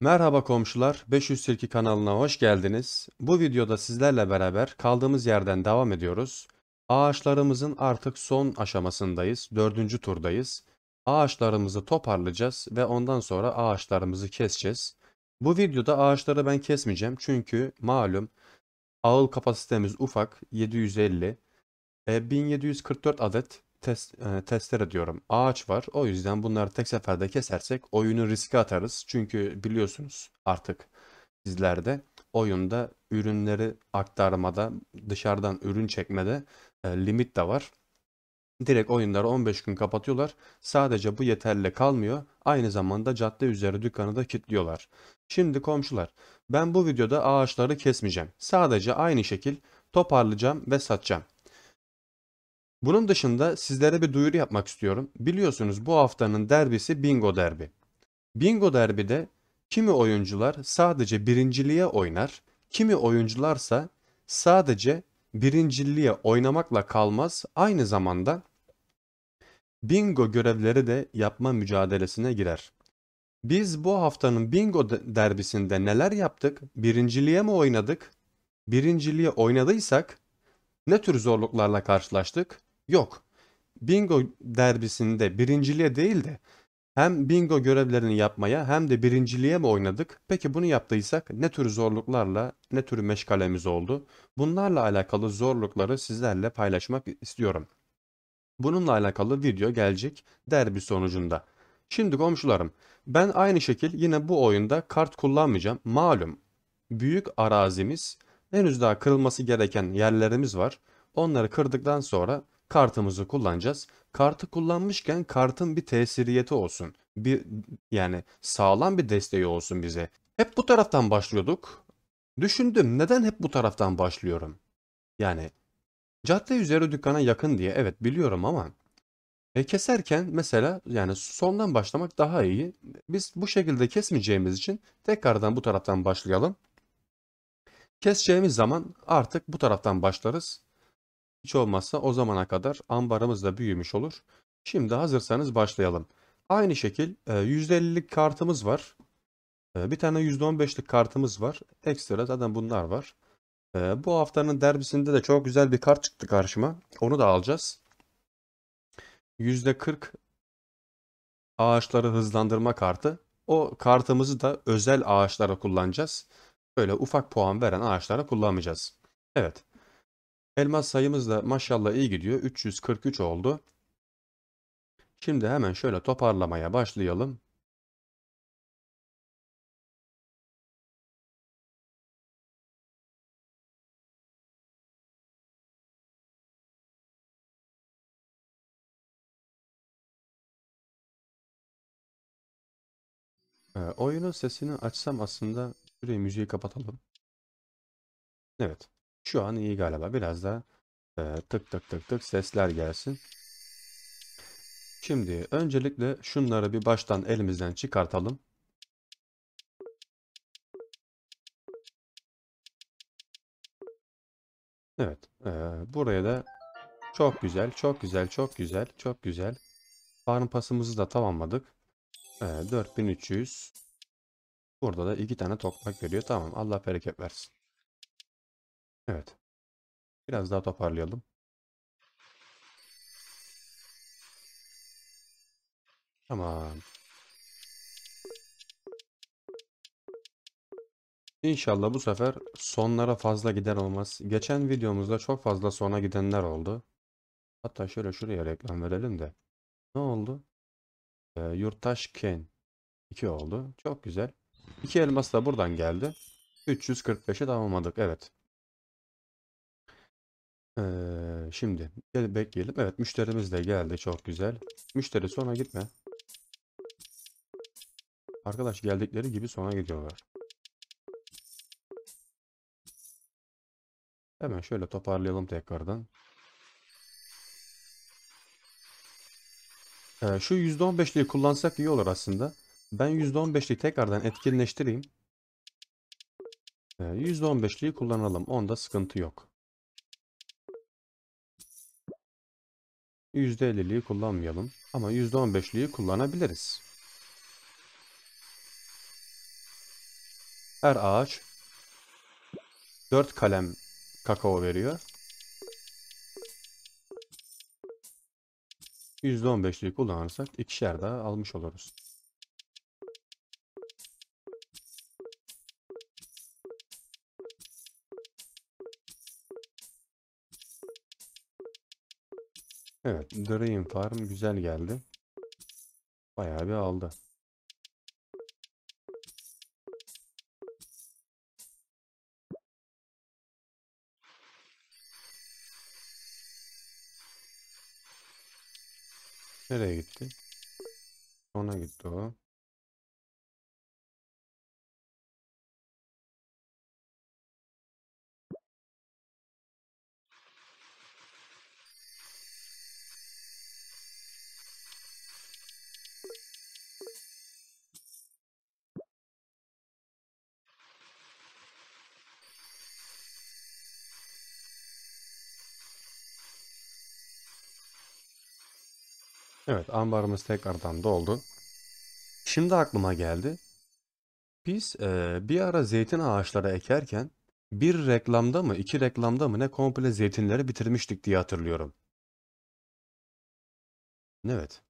Merhaba komşular, 500 Tilki kanalına hoş geldiniz. Bu videoda sizlerle beraber kaldığımız yerden devam ediyoruz. Ağaçlarımızın artık son aşamasındayız, dördüncü turdayız. Ağaçlarımızı toparlayacağız ve ondan sonra ağaçlarımızı keseceğiz. Bu videoda ağaçları ben kesmeyeceğim çünkü malum ağıl kapasitemiz ufak, 750. 1744 e, adet test, e, testere diyorum ağaç var. O yüzden bunları tek seferde kesersek oyunu riske atarız. Çünkü biliyorsunuz artık sizlerde oyunda ürünleri aktarmada, dışarıdan ürün çekmede e, limit de var. Direkt oyunları 15 gün kapatıyorlar. Sadece bu yeterli kalmıyor. Aynı zamanda cadde üzeri dükkanı da kilitliyorlar. Şimdi komşular ben bu videoda ağaçları kesmeyeceğim. Sadece aynı şekil toparlayacağım ve satacağım. Bunun dışında sizlere bir duyuru yapmak istiyorum. Biliyorsunuz bu haftanın derbisi Bingo Derbi. Bingo Derbi'de kimi oyuncular sadece birinciliğe oynar, kimi oyuncularsa sadece birinciliğe oynamakla kalmaz, aynı zamanda bingo görevleri de yapma mücadelesine girer. Biz bu haftanın bingo derbisinde neler yaptık? Birinciliğe mi oynadık? Birinciliğe oynadıysak ne tür zorluklarla karşılaştık? Yok. Bingo derbisinde birinciliğe değil de hem bingo görevlerini yapmaya hem de birinciliğe mi oynadık? Peki bunu yaptıysak ne tür zorluklarla, ne tür meşgalemiz oldu? Bunlarla alakalı zorlukları sizlerle paylaşmak istiyorum. Bununla alakalı video gelecek derbi sonucunda. Şimdi komşularım, ben aynı şekil yine bu oyunda kart kullanmayacağım. Malum, büyük arazimiz, henüz daha kırılması gereken yerlerimiz var. Onları kırdıktan sonra kartımızı kullanacağız. Kartı kullanmışken kartın bir tesiriyeti olsun. Bir yani sağlam bir desteği olsun bize. Hep bu taraftan başlıyorduk. Düşündüm neden hep bu taraftan başlıyorum? Yani cadde üzeri dükkana yakın diye evet biliyorum ama e, keserken mesela yani sondan başlamak daha iyi. Biz bu şekilde kesmeyeceğimiz için tekrardan bu taraftan başlayalım. Keseceğimiz zaman artık bu taraftan başlarız. Hiç olmazsa o zamana kadar ambarımız da büyümüş olur. Şimdi hazırsanız başlayalım. Aynı şekil %50'lik e, kartımız var. E, bir tane %15'lik kartımız var. Ekstra zaten bunlar var. E, bu haftanın derbisinde de çok güzel bir kart çıktı karşıma. Onu da alacağız. %40 ağaçları hızlandırma kartı. O kartımızı da özel ağaçlara kullanacağız. Böyle ufak puan veren ağaçlara kullanmayacağız. Evet. Elmas sayımız da maşallah iyi gidiyor. 343 oldu. Şimdi hemen şöyle toparlamaya başlayalım. Ee, oyunun sesini açsam aslında şurayı müziği kapatalım. Evet. Şu an iyi galiba. Biraz da e, tık tık tık tık sesler gelsin. Şimdi öncelikle şunları bir baştan elimizden çıkartalım. Evet. E, buraya da çok güzel, çok güzel, çok güzel, çok güzel. Farm pasımızı da tamamladık. E, 4300. Burada da iki tane tokmak veriyor. Tamam. Allah bereket versin. Evet. Biraz daha toparlayalım. Tamam. İnşallah bu sefer sonlara fazla gider olmaz. Geçen videomuzda çok fazla sona gidenler oldu. Hatta şöyle şuraya reklam verelim de. Ne oldu? Ee, Yurttaş Ken 2 oldu. Çok güzel. 2 elmas da buradan geldi. 345'i tamamladık. Evet. Ee, şimdi gel bekleyelim. Evet müşterimiz de geldi. Çok güzel. Müşteri sona gitme. Arkadaş geldikleri gibi sona gidiyorlar. Hemen şöyle toparlayalım tekrardan. Ee, şu %15'liği kullansak iyi olur aslında. Ben %15'liği tekrardan etkinleştireyim. Ee, %15'liği kullanalım. Onda sıkıntı yok. %50'liği kullanmayalım ama %15'liği kullanabiliriz. Her ağaç 4 kalem kakao veriyor. %15'liği kullanırsak ikişer daha almış oluruz. Evet. Dream Farm güzel geldi. Bayağı bir aldı. Nereye gitti? Ona gitti o. Evet ambarımız tekrardan doldu. Şimdi aklıma geldi. Biz e, bir ara zeytin ağaçları ekerken bir reklamda mı iki reklamda mı ne komple zeytinleri bitirmiştik diye hatırlıyorum. Evet.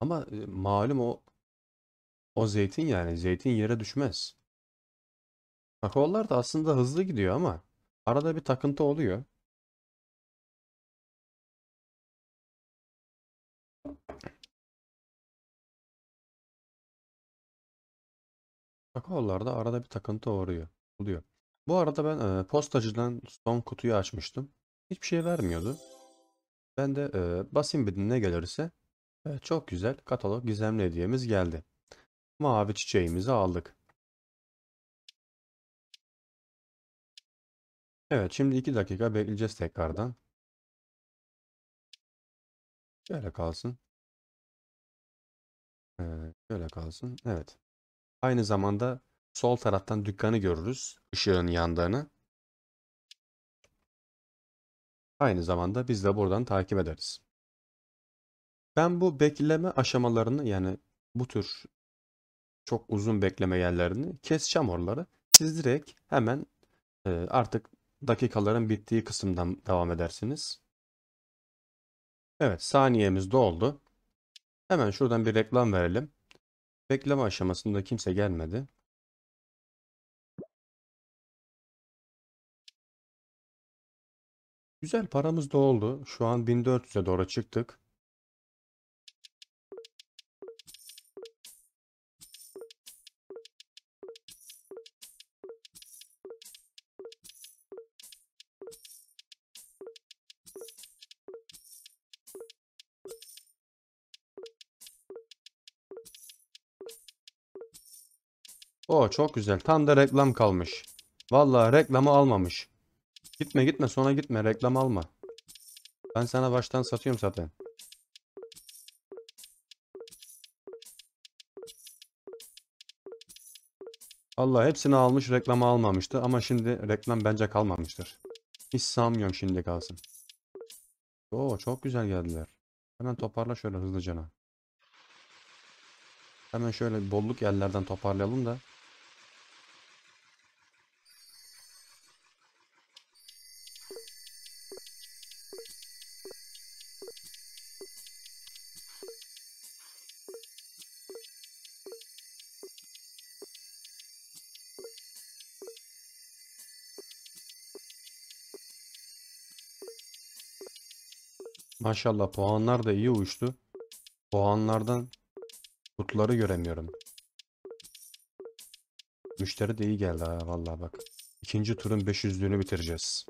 Ama e, malum o o zeytin yani zeytin yere düşmez. Kakaolar da aslında hızlı gidiyor ama arada bir takıntı oluyor. Kakaolarda arada bir takıntı uğruyor. Oluyor. Bu arada ben e, postacıdan son kutuyu açmıştım. Hiçbir şey vermiyordu. Ben de e, basayım bir ne gelirse. E, çok güzel katalog gizemli hediyemiz geldi. Mavi çiçeğimizi aldık. Evet şimdi 2 dakika bekleyeceğiz tekrardan. Şöyle kalsın. Ee, şöyle kalsın. Evet. Aynı zamanda sol taraftan dükkanı görürüz. Işığın yandığını. Aynı zamanda biz de buradan takip ederiz. Ben bu bekleme aşamalarını yani bu tür çok uzun bekleme yerlerini kes oraları. Siz direkt hemen e, artık dakikaların bittiği kısımdan devam edersiniz. Evet saniyemiz doldu. Hemen şuradan bir reklam verelim. Bekleme aşamasında kimse gelmedi. Güzel paramız da oldu. Şu an 1400'e doğru çıktık. Oo çok güzel. Tam da reklam kalmış. Vallahi reklamı almamış. Gitme gitme sonra gitme reklam alma. Ben sana baştan satıyorum zaten. Allah hepsini almış reklamı almamıştı ama şimdi reklam bence kalmamıştır. Hiç sanmıyorum şimdi kalsın. Oo çok güzel geldiler. Hemen toparla şöyle hızlıca. Hemen şöyle bolluk yerlerden toparlayalım da Maşallah puanlar da iyi uçtu. Puanlardan kutları göremiyorum. Müşteri de iyi geldi ha vallahi bak. İkinci turun 500'lüğünü bitireceğiz.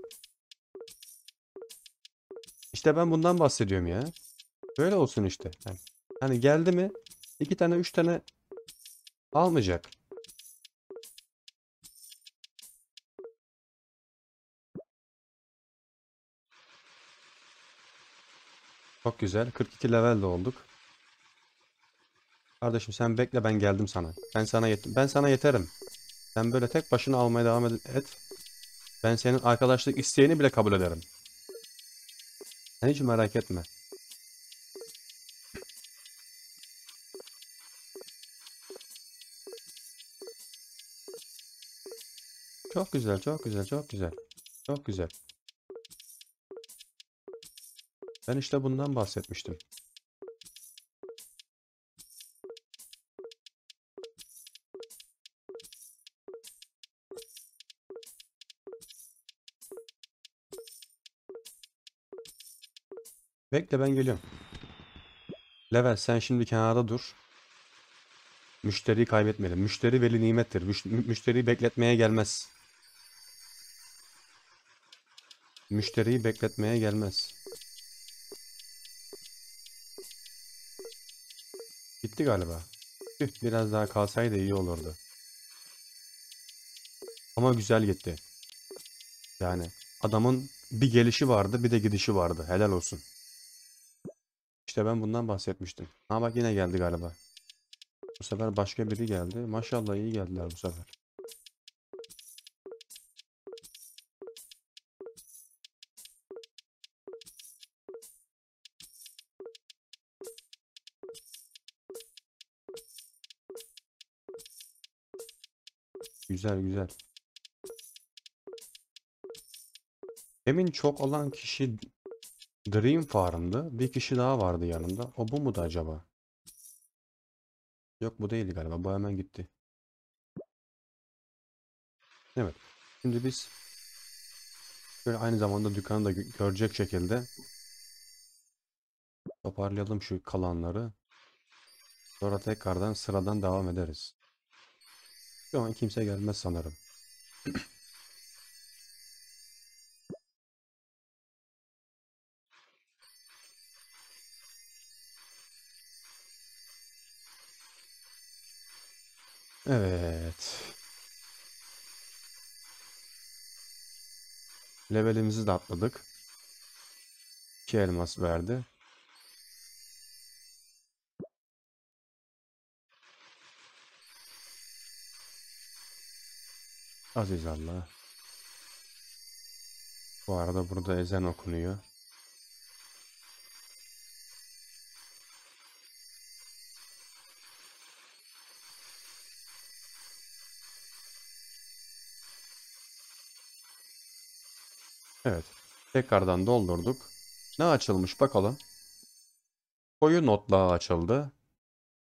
İşte ben bundan bahsediyorum ya. Böyle olsun işte. hani geldi mi iki tane üç tane almayacak. Çok güzel. 42 level de olduk. Kardeşim sen bekle ben geldim sana. Ben sana yet ben sana yeterim. Sen böyle tek başına almaya devam et. Ben senin arkadaşlık isteğini bile kabul ederim. Sen hiç merak etme. Çok güzel, çok güzel, çok güzel. Çok güzel. Ben işte bundan bahsetmiştim. Bekle ben geliyorum. Level sen şimdi kenarda dur. Müşteriyi kaybetmeli. Müşteri veli nimettir. Müş müşteriyi bekletmeye gelmez. Müşteriyi bekletmeye gelmez. bitti galiba. Üf, biraz daha kalsaydı iyi olurdu. Ama güzel gitti. Yani adamın bir gelişi vardı bir de gidişi vardı. Helal olsun. İşte ben bundan bahsetmiştim. Ha bak yine geldi galiba. Bu sefer başka biri geldi. Maşallah iyi geldiler bu sefer. Güzel güzel. Emin çok olan kişi Dream Farm'dı. Bir kişi daha vardı yanında. O bu mu da acaba? Yok bu değil galiba. Bu hemen gitti. Evet. Şimdi biz böyle aynı zamanda dükkanı da görecek şekilde toparlayalım şu kalanları. Sonra tekrardan sıradan devam ederiz. Şu an kimse gelmez sanırım. Evet. Levelimizi de atladık. 2 elmas verdi. Aziz Allah. Bu arada burada ezan okunuyor. Evet. Tekrardan doldurduk. Ne açılmış bakalım. Koyu notlağı açıldı.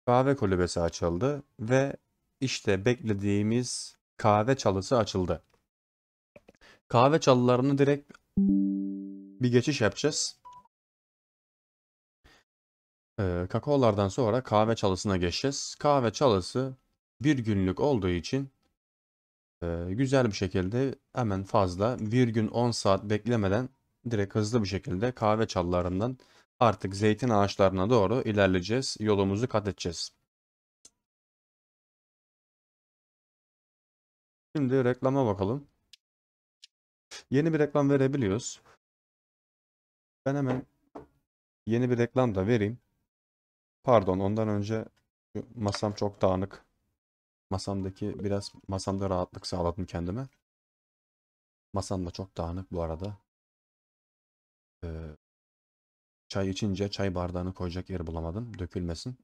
Kahve kulübesi açıldı. Ve işte beklediğimiz kahve çalısı açıldı. Kahve çalılarını direkt bir geçiş yapacağız. Ee, kakaolardan sonra kahve çalısına geçeceğiz. Kahve çalısı bir günlük olduğu için e, güzel bir şekilde hemen fazla bir gün 10 saat beklemeden direkt hızlı bir şekilde kahve çalılarından artık zeytin ağaçlarına doğru ilerleyeceğiz. Yolumuzu kat edeceğiz. Şimdi reklama bakalım. Yeni bir reklam verebiliyoruz. Ben hemen yeni bir reklam da vereyim. Pardon ondan önce masam çok dağınık. Masamdaki biraz masamda rahatlık sağladım kendime. Masam da çok dağınık bu arada. Ee, çay içince çay bardağını koyacak yeri bulamadım. Dökülmesin.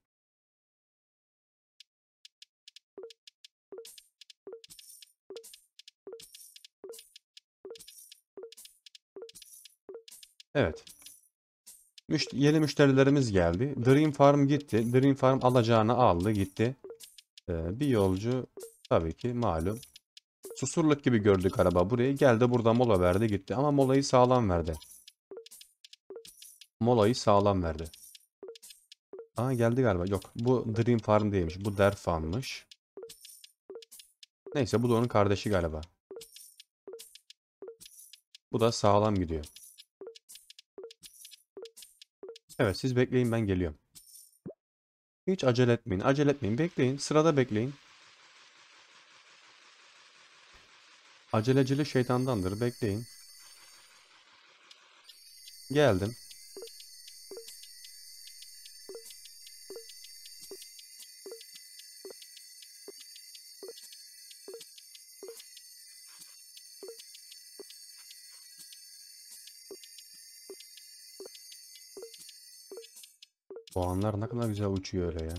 Evet. Müş yeni müşterilerimiz geldi. Dream Farm gitti. Dream Farm alacağını aldı gitti. Ee, bir yolcu tabii ki malum. Susurluk gibi gördük araba buraya. Geldi burada mola verdi gitti. Ama molayı sağlam verdi. Molayı sağlam verdi. Aa geldi galiba. Yok bu Dream Farm değilmiş. Bu Der Farm'mış. Neyse bu da onun kardeşi galiba. Bu da sağlam gidiyor. Evet siz bekleyin ben geliyorum. Hiç acele etmeyin. Acele etmeyin. Bekleyin. Sırada bekleyin. Acelecili şeytandandır. Bekleyin. Geldim. Soğanlar ne kadar güzel uçuyor öyle ya.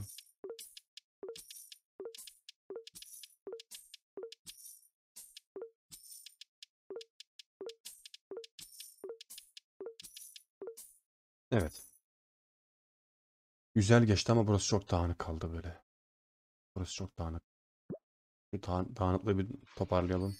Evet. Güzel geçti ama burası çok dağınık kaldı böyle. Burası çok dağınık. Şu dağınıklığı bir toparlayalım.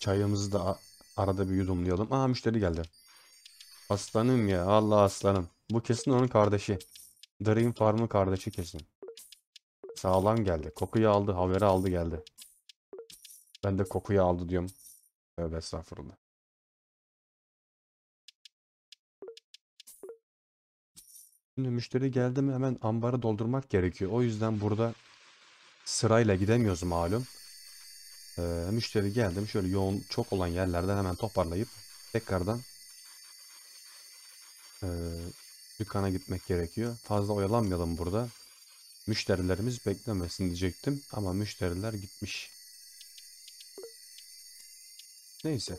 Çayımızı da arada bir yudumlayalım. Aa müşteri geldi. Aslanım ya. Allah aslanım. Bu kesin onun kardeşi. Dream Farm'ın kardeşi kesin. Sağlam geldi. Kokuyu aldı. Haberi aldı geldi. Ben de kokuyu aldı diyorum. Tövbe estağfurullah. Şimdi müşteri geldi mi hemen ambarı doldurmak gerekiyor. O yüzden burada sırayla gidemiyoruz malum e, müşteri geldim. Şöyle yoğun çok olan yerlerden hemen toparlayıp tekrardan e, dükkana gitmek gerekiyor. Fazla oyalanmayalım burada. Müşterilerimiz beklemesin diyecektim ama müşteriler gitmiş. Neyse.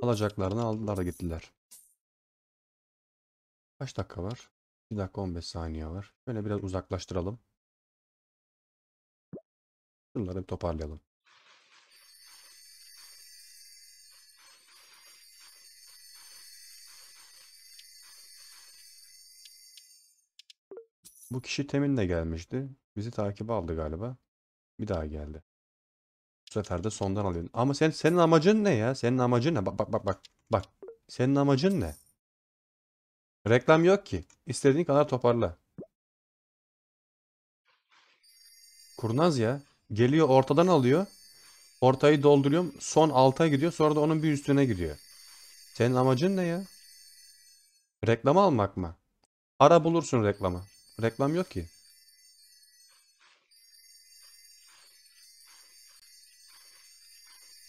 Alacaklarını aldılar da gittiler. Kaç dakika var? 1 dakika 15 saniye var. Şöyle biraz uzaklaştıralım. Bunları bir toparlayalım. Bu kişi temin de gelmişti. Bizi takip aldı galiba. Bir daha geldi. Bu sefer de sondan alıyorsun. Ama sen senin amacın ne ya? Senin amacın ne? Bak bak bak bak. Bak. Senin amacın ne? Reklam yok ki. İstediğin kadar toparla. Kurnaz ya. Geliyor ortadan alıyor. Ortayı dolduruyorum. Son alta gidiyor. Sonra da onun bir üstüne gidiyor. Senin amacın ne ya? Reklam almak mı? Ara bulursun reklamı. Reklam yok ki.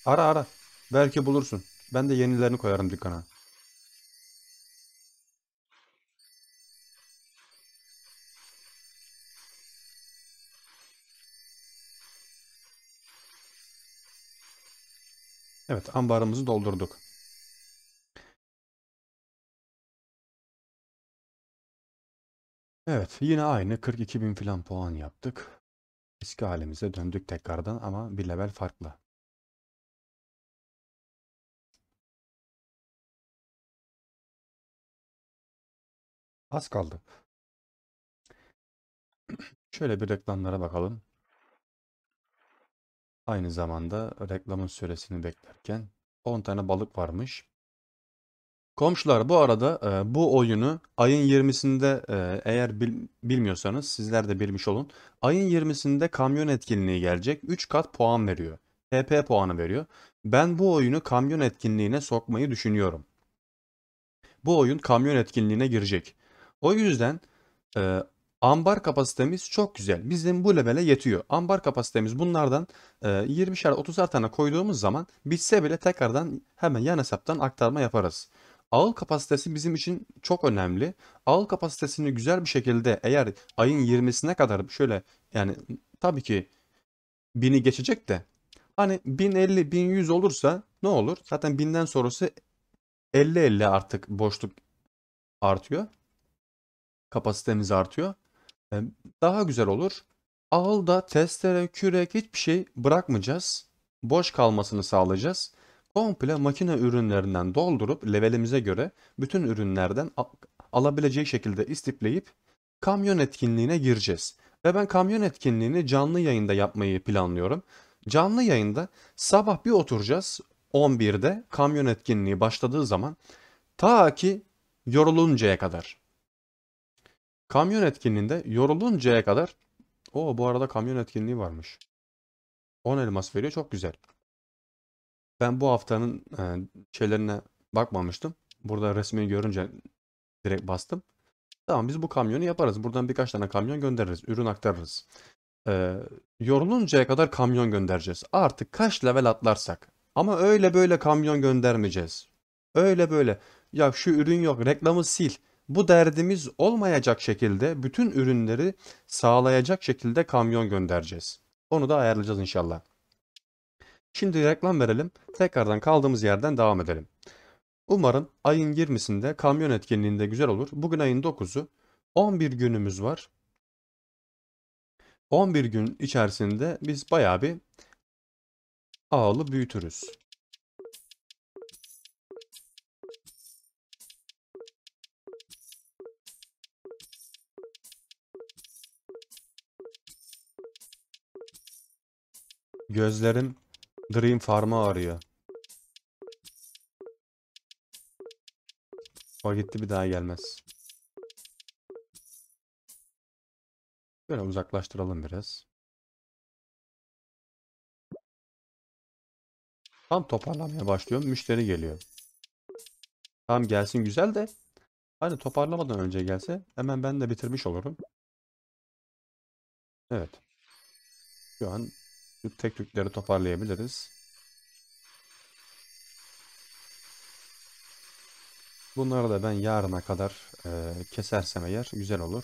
Ara ara. Belki bulursun. Ben de yenilerini koyarım dükkana. Evet ambarımızı doldurduk. Evet yine aynı 42.000 falan puan yaptık. Eski halimize döndük tekrardan ama bir level farklı. Az kaldı. Şöyle bir reklamlara bakalım. Aynı zamanda reklamın süresini beklerken 10 tane balık varmış. Komşular bu arada e, bu oyunu ayın 20'sinde e, eğer bil, bilmiyorsanız sizler de bilmiş olun. Ayın 20'sinde kamyon etkinliği gelecek. 3 kat puan veriyor. TP puanı veriyor. Ben bu oyunu kamyon etkinliğine sokmayı düşünüyorum. Bu oyun kamyon etkinliğine girecek. O yüzden e, Ambar kapasitemiz çok güzel. Bizim bu levele yetiyor. Ambar kapasitemiz bunlardan 20'şer e, 30'ar tane koyduğumuz zaman bitse bile tekrardan hemen yan hesaptan aktarma yaparız. Ağıl kapasitesi bizim için çok önemli. Ağıl kapasitesini güzel bir şekilde eğer ayın 20'sine kadar şöyle yani tabii ki 1000'i geçecek de hani 1050-1100 olursa ne olur? Zaten 1000'den sonrası 50-50 artık boşluk artıyor. Kapasitemiz artıyor daha güzel olur. Ağılda testere, kürek hiçbir şey bırakmayacağız. Boş kalmasını sağlayacağız. Komple makine ürünlerinden doldurup levelimize göre bütün ürünlerden alabileceği şekilde istipleyip kamyon etkinliğine gireceğiz. Ve ben kamyon etkinliğini canlı yayında yapmayı planlıyorum. Canlı yayında sabah bir oturacağız 11'de kamyon etkinliği başladığı zaman ta ki yoruluncaya kadar. Kamyon etkinliğinde yoruluncaya kadar o bu arada kamyon etkinliği varmış. 10 elmas veriyor çok güzel. Ben bu haftanın e, şeylerine bakmamıştım. Burada resmini görünce direkt bastım. Tamam biz bu kamyonu yaparız. Buradan birkaç tane kamyon göndeririz. Ürün aktarırız. E, yoruluncaya kadar kamyon göndereceğiz. Artık kaç level atlarsak. Ama öyle böyle kamyon göndermeyeceğiz. Öyle böyle. Ya şu ürün yok reklamı sil bu derdimiz olmayacak şekilde bütün ürünleri sağlayacak şekilde kamyon göndereceğiz. Onu da ayarlayacağız inşallah. Şimdi reklam verelim. Tekrardan kaldığımız yerden devam edelim. Umarım ayın 20'sinde kamyon etkinliğinde güzel olur. Bugün ayın 9'u. 11 günümüz var. 11 gün içerisinde biz bayağı bir ağlı büyütürüz. Gözlerim Dream Farm'a arıyor. O gitti bir daha gelmez. Böyle uzaklaştıralım biraz. Tam toparlamaya başlıyorum. Müşteri geliyor. Tam gelsin güzel de hani toparlamadan önce gelse hemen ben de bitirmiş olurum. Evet. Şu an Tek tükleri toparlayabiliriz. Bunları da ben yarına kadar e, kesersem eğer güzel olur.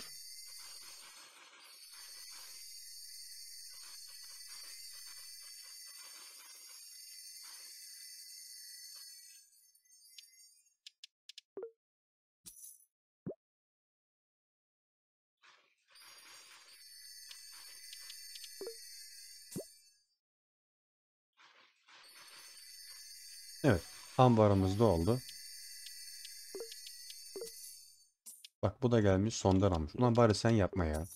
Ambarımız oldu. Bak bu da gelmiş sondan almış. Ulan bari sen yapma ya.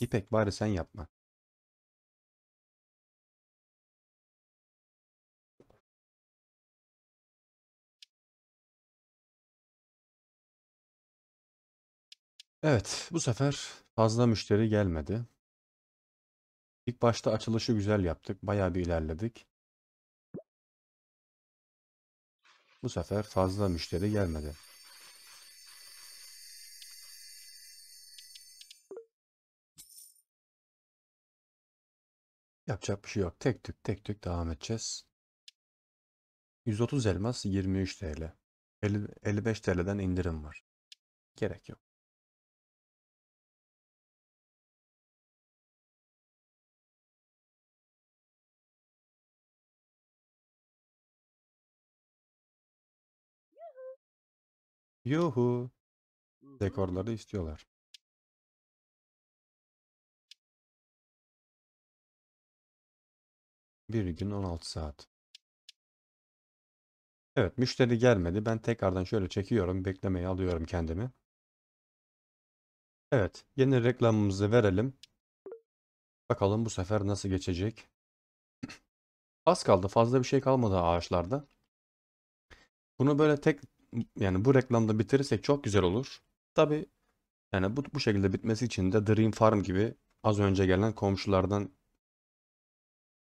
İpek bari sen yapma. Evet bu sefer fazla müşteri gelmedi. İlk başta açılışı güzel yaptık. Baya bir ilerledik. Bu sefer fazla müşteri gelmedi. Yapacak bir şey yok. Tek tük tek tük devam edeceğiz. 130 elmas 23 TL. 50, 55 TL'den indirim var. Gerek yok. Yuhu. Dekorları istiyorlar. Bir gün 16 saat. Evet müşteri gelmedi. Ben tekrardan şöyle çekiyorum. Beklemeyi alıyorum kendimi. Evet yeni reklamımızı verelim. Bakalım bu sefer nasıl geçecek. Az kaldı. Fazla bir şey kalmadı ağaçlarda. Bunu böyle tek yani bu reklamda bitirirsek çok güzel olur. Tabi yani bu, bu şekilde bitmesi için de Dream Farm gibi az önce gelen komşulardan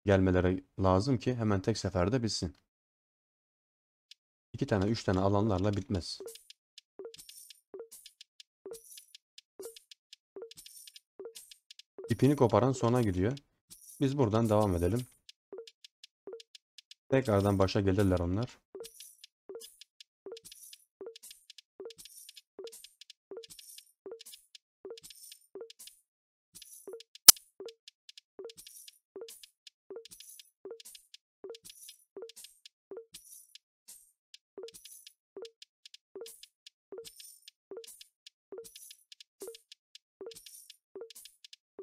gelmeleri lazım ki hemen tek seferde bitsin. İki tane üç tane alanlarla bitmez. İpini koparan sona gidiyor. Biz buradan devam edelim. Tekrardan başa gelirler onlar.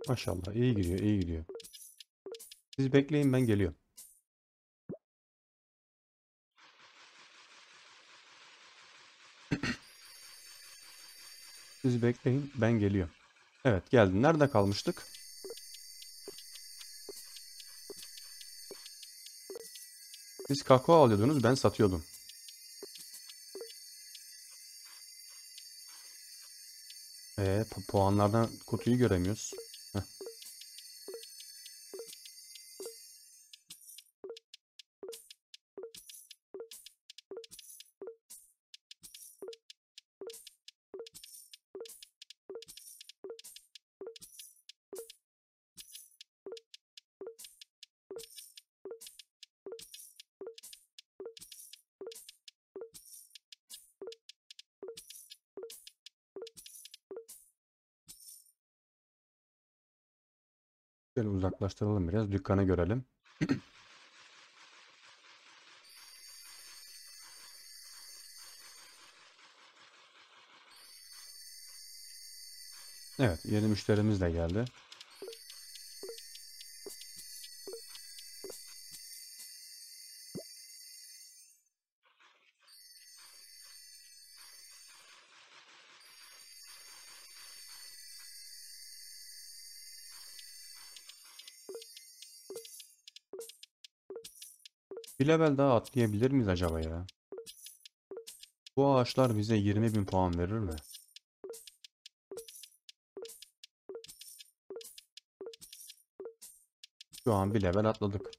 Maşallah iyi gidiyor iyi gidiyor. Siz bekleyin ben geliyorum. Siz bekleyin ben geliyorum. Evet geldim. Nerede kalmıştık? Siz kakao alıyordunuz ben satıyordum. Ee, puanlardan kutuyu göremiyoruz. Şöyle uzaklaştıralım biraz. Dükkanı görelim. evet yeni müşterimiz de geldi. Bir level daha atlayabilir miyiz acaba ya? Bu ağaçlar bize 20.000 puan verir mi? Şu an bir level atladık.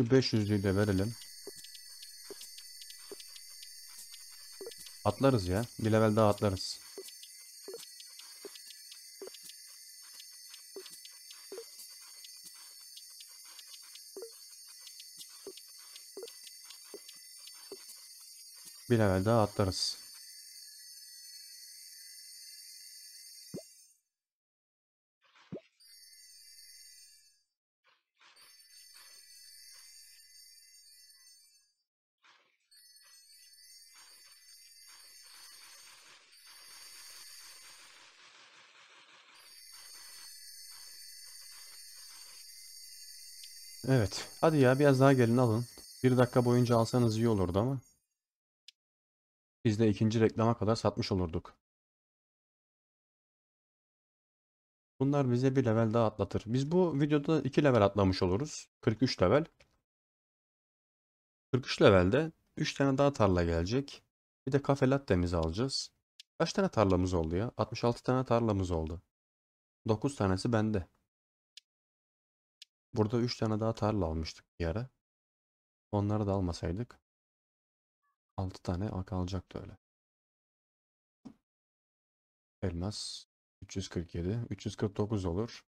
Şu 500'lüğü de verelim. Atlarız ya. Bir level daha atlarız. Bir level daha atlarız. Hadi ya biraz daha gelin alın. Bir dakika boyunca alsanız iyi olurdu ama. Biz de ikinci reklama kadar satmış olurduk. Bunlar bize bir level daha atlatır. Biz bu videoda 2 level atlamış oluruz. 43 level. 43 levelde 3 tane daha tarla gelecek. Bir de kafe latte'mizi alacağız. Kaç tane tarlamız oldu ya? 66 tane tarlamız oldu. 9 tanesi bende. Burada 3 tane daha tarla almıştık bir ara. Onları da almasaydık 6 tane kalacaktı öyle. Elmas 347, 349 olur.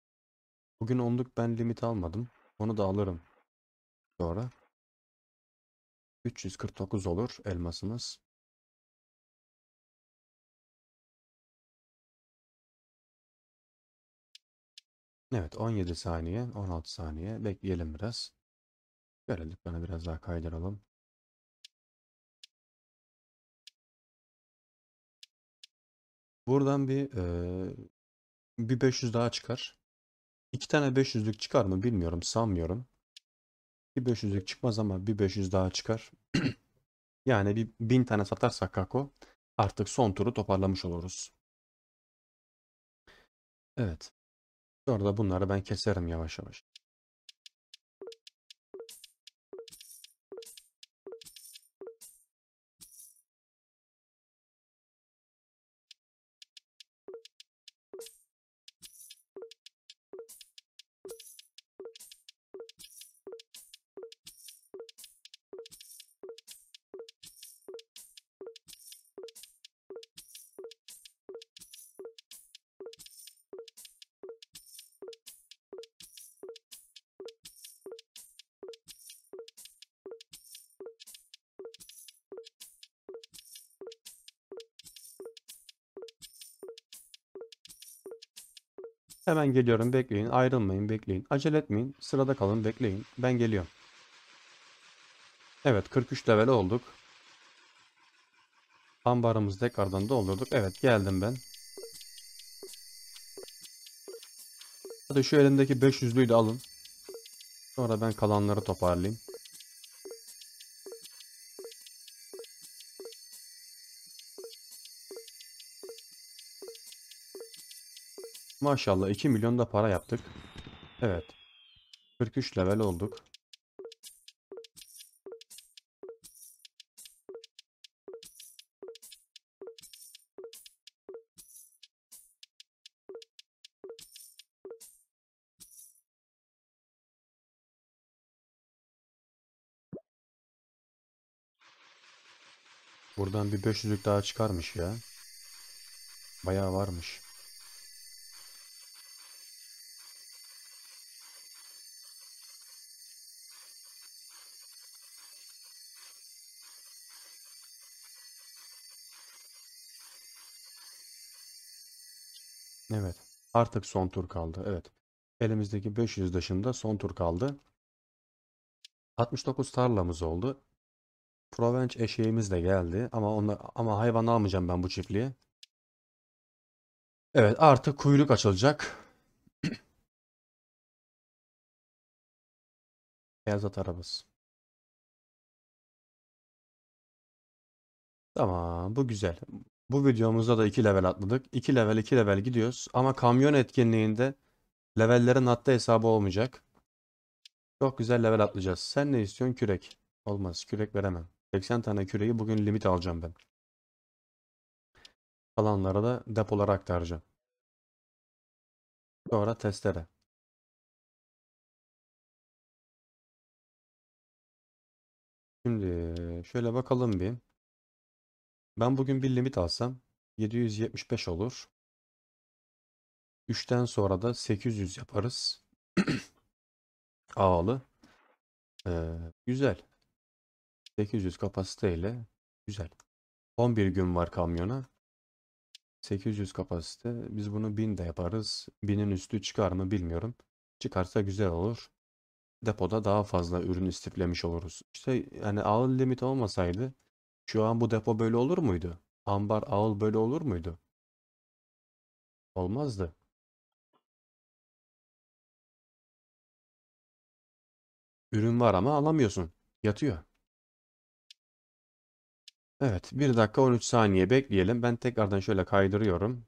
Bugün onluk ben limit almadım. Onu da alırım. Sonra 349 olur elmasımız. Evet 17 saniye 16 saniye bekleyelim biraz. Görelim bana biraz daha kaydıralım. Buradan bir e, bir 500 daha çıkar. İki tane 500'lük çıkar mı bilmiyorum sanmıyorum. Bir 500'lük çıkmaz ama bir 500 daha çıkar. yani bir 1000 tane satarsak Kako artık son turu toparlamış oluruz. Evet. Sonra da bunları ben keserim yavaş yavaş. Hemen geliyorum bekleyin. Ayrılmayın bekleyin. Acele etmeyin. Sırada kalın bekleyin. Ben geliyorum. Evet 43 level olduk. Ambarımızı tekrardan doldurduk. Evet geldim ben. Hadi şu elimdeki 500'lüyü de alın. Sonra ben kalanları toparlayayım. Maşallah 2 milyon da para yaptık. Evet. 43 level olduk. Buradan bir 500'lük daha çıkarmış ya. Bayağı varmış. Artık son tur kaldı. Evet. Elimizdeki 500 dışında son tur kaldı. 69 tarlamız oldu. Provenç eşeğimiz de geldi ama onlar ama hayvan almayacağım ben bu çiftliğe. Evet artık kuyruk açılacak. Beyaz at arabası. Tamam bu güzel. Bu videomuzda da 2 level atladık. 2 level 2 level gidiyoruz. Ama kamyon etkinliğinde levellerin hatta hesabı olmayacak. Çok güzel level atlayacağız. Sen ne istiyorsun? Kürek. Olmaz. Kürek veremem. 80 tane küreği bugün limit alacağım ben. Kalanlara da depolara aktaracağım. Sonra testere. Şimdi şöyle bakalım bir. Ben bugün bir limit alsam 775 olur. 3'ten sonra da 800 yaparız. Ağalı. Ee, güzel. 800 kapasiteyle güzel. 11 gün var kamyona. 800 kapasite. Biz bunu 1000 de yaparız. 1000'in üstü çıkar mı bilmiyorum. Çıkarsa güzel olur. Depoda daha fazla ürün istiflemiş oluruz. İşte yani ağır limit olmasaydı şu an bu depo böyle olur muydu? Ambar ağıl böyle olur muydu? Olmazdı. Ürün var ama alamıyorsun. Yatıyor. Evet 1 dakika 13 saniye bekleyelim. Ben tekrardan şöyle kaydırıyorum.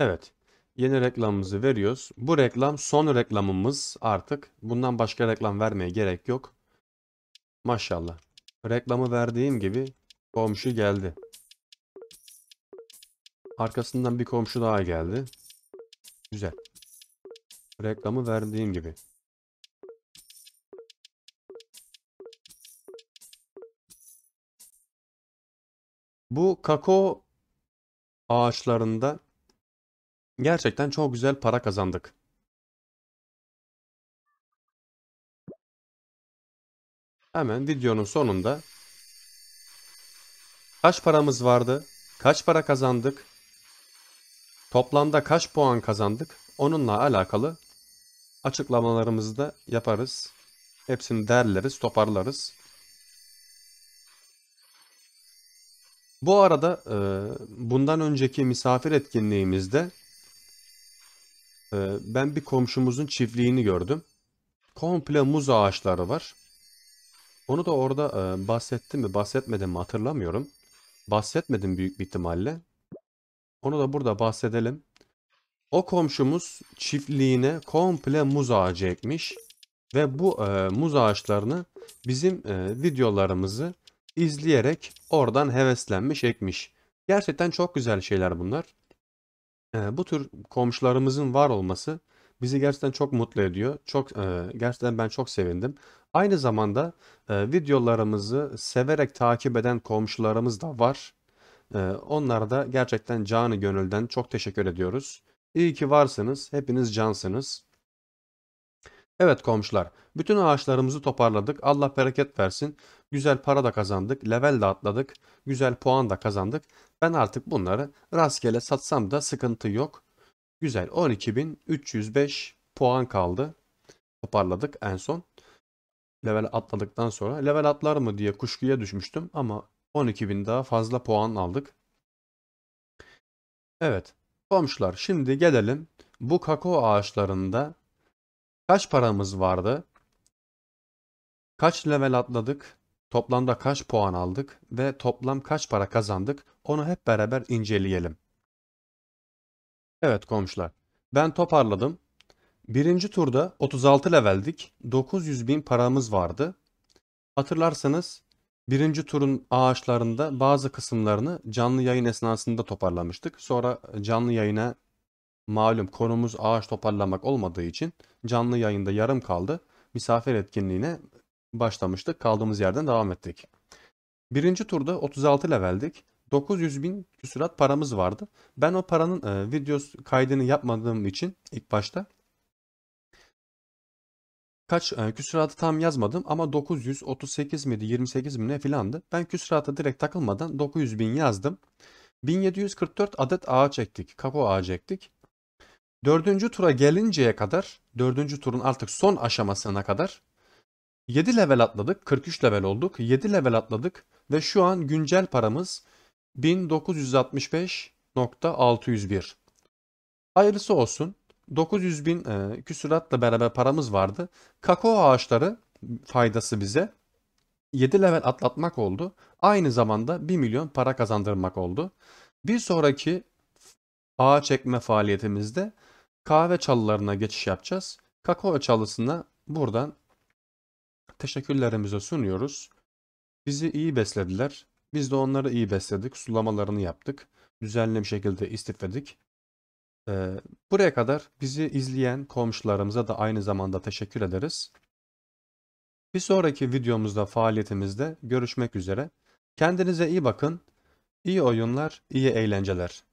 Evet. Yeni reklamımızı veriyoruz. Bu reklam son reklamımız artık. Bundan başka reklam vermeye gerek yok. Maşallah. Reklamı verdiğim gibi komşu geldi. Arkasından bir komşu daha geldi. Güzel. Reklamı verdiğim gibi. Bu kakao ağaçlarında gerçekten çok güzel para kazandık. Hemen videonun sonunda kaç paramız vardı, kaç para kazandık, toplamda kaç puan kazandık onunla alakalı açıklamalarımızı da yaparız. Hepsini derleriz, toparlarız. Bu arada e, bundan önceki misafir etkinliğimizde e, ben bir komşumuzun çiftliğini gördüm. Komple muz ağaçları var. Onu da orada e, bahsettim mi bahsetmedim mi hatırlamıyorum. Bahsetmedim büyük bir ihtimalle. Onu da burada bahsedelim. O komşumuz çiftliğine komple muz ağacı ekmiş. Ve bu e, muz ağaçlarını bizim e, videolarımızı izleyerek oradan heveslenmiş ekmiş. Gerçekten çok güzel şeyler bunlar. E, bu tür komşularımızın var olması bizi gerçekten çok mutlu ediyor. Çok e, gerçekten ben çok sevindim. Aynı zamanda e, videolarımızı severek takip eden komşularımız da var. E, onlara da gerçekten canı gönülden çok teşekkür ediyoruz. İyi ki varsınız. Hepiniz cansınız. Evet komşular, bütün ağaçlarımızı toparladık. Allah bereket versin. Güzel para da kazandık, level de atladık, güzel puan da kazandık. Ben artık bunları rastgele satsam da sıkıntı yok. Güzel. 12.305 puan kaldı. Toparladık en son. Level atladıktan sonra. Level atlar mı diye kuşkuya düşmüştüm ama 12.000 daha fazla puan aldık. Evet. Komşular şimdi gelelim. Bu kakao ağaçlarında kaç paramız vardı? Kaç level atladık? Toplamda kaç puan aldık ve toplam kaç para kazandık? Onu hep beraber inceleyelim. Evet komşular. Ben toparladım. Birinci turda 36 leveldik. 900 bin paramız vardı. Hatırlarsanız birinci turun ağaçlarında bazı kısımlarını canlı yayın esnasında toparlamıştık. Sonra canlı yayına malum konumuz ağaç toparlamak olmadığı için canlı yayında yarım kaldı. Misafir etkinliğine başlamıştık. Kaldığımız yerden devam ettik. Birinci turda 36 leveldik. 900 bin küsurat paramız vardı. Ben o paranın e, video kaydını yapmadığım için ilk başta kaç e, küsuratı tam yazmadım ama 938 miydi 28 mi ne filandı. Ben küsurata direkt takılmadan 900 bin yazdım. 1744 adet ağaç ektik. Kakao ağacı ektik. Dördüncü tura gelinceye kadar, dördüncü turun artık son aşamasına kadar 7 level atladık. 43 level olduk. 7 level atladık ve şu an güncel paramız 1965.601 Hayırlısı olsun. 900 bin e, küsuratla beraber paramız vardı. Kakao ağaçları faydası bize 7 level atlatmak oldu. Aynı zamanda 1 milyon para kazandırmak oldu. Bir sonraki ağaç ekme faaliyetimizde kahve çalılarına geçiş yapacağız. Kakao çalısına buradan teşekkürlerimizi sunuyoruz. Bizi iyi beslediler. Biz de onları iyi besledik. Sulamalarını yaptık. Düzenli bir şekilde istifledik. Ee, buraya kadar bizi izleyen komşularımıza da aynı zamanda teşekkür ederiz. Bir sonraki videomuzda faaliyetimizde görüşmek üzere. Kendinize iyi bakın. iyi oyunlar, iyi eğlenceler.